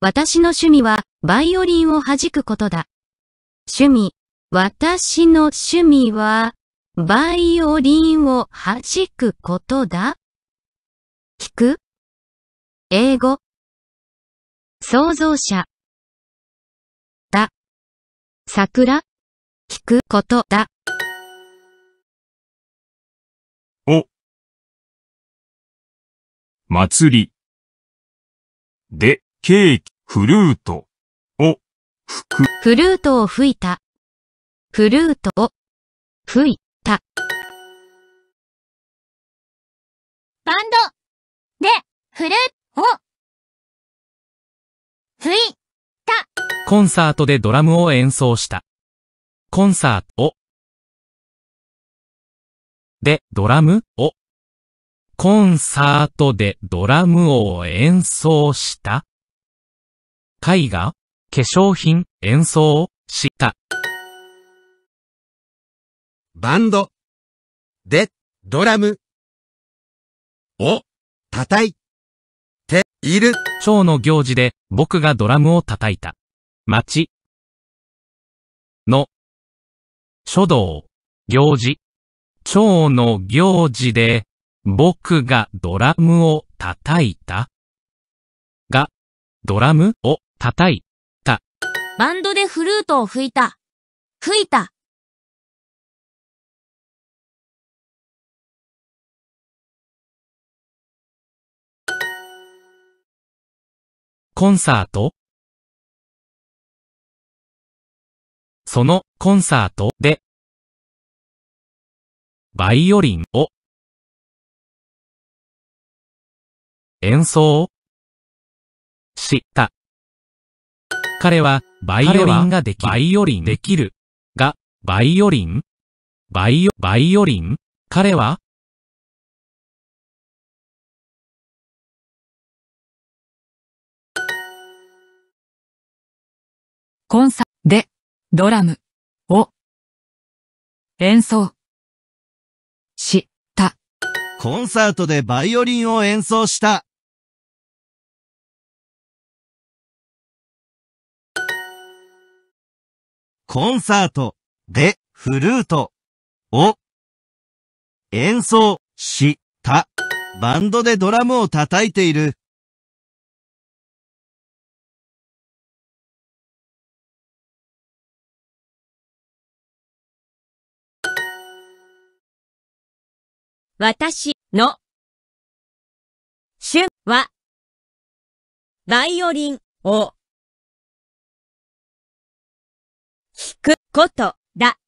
私の趣味は、バイオリンを弾くことだ。趣味。私の趣味は、バイオリンを弾くことだ。聞く英語。創造者。だ。桜。聞くことだ。お。祭り。で。ケーキ、フルート、を、吹く。フルートを吹いた。フルートを、吹いた。バンド、で、フルートを、吹いた。コンサートでドラムを演奏した。コンサートを、で、ドラムを、コンサートでドラムを演奏した。絵画、化粧品、演奏、した。バンド。で、ドラム。を、叩いている。蝶の行事で僕がドラムを叩いた。町。の。書道、行事。蝶の行事で、僕がドラムを叩いた。が、ドラムを叩いた。バンドでフルートを吹いた。吹いた。コンサートそのコンサートでバイオリンを演奏した。彼は、バイオリンができる。バイオリンできる。が、バイオリンバイオ、バイオリン彼は、コンサ、で、ドラム、を、演奏、した。コンサートでバイオリンを演奏した。コンサートでフルートを演奏したバンドでドラムを叩いている。私の趣はバイオリンをくことだ。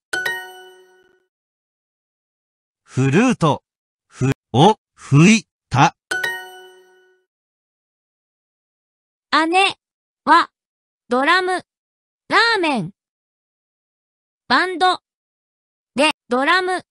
フルート、ふ、を、ふいた。姉は、ドラム、ラーメン、バンド、で、ドラム、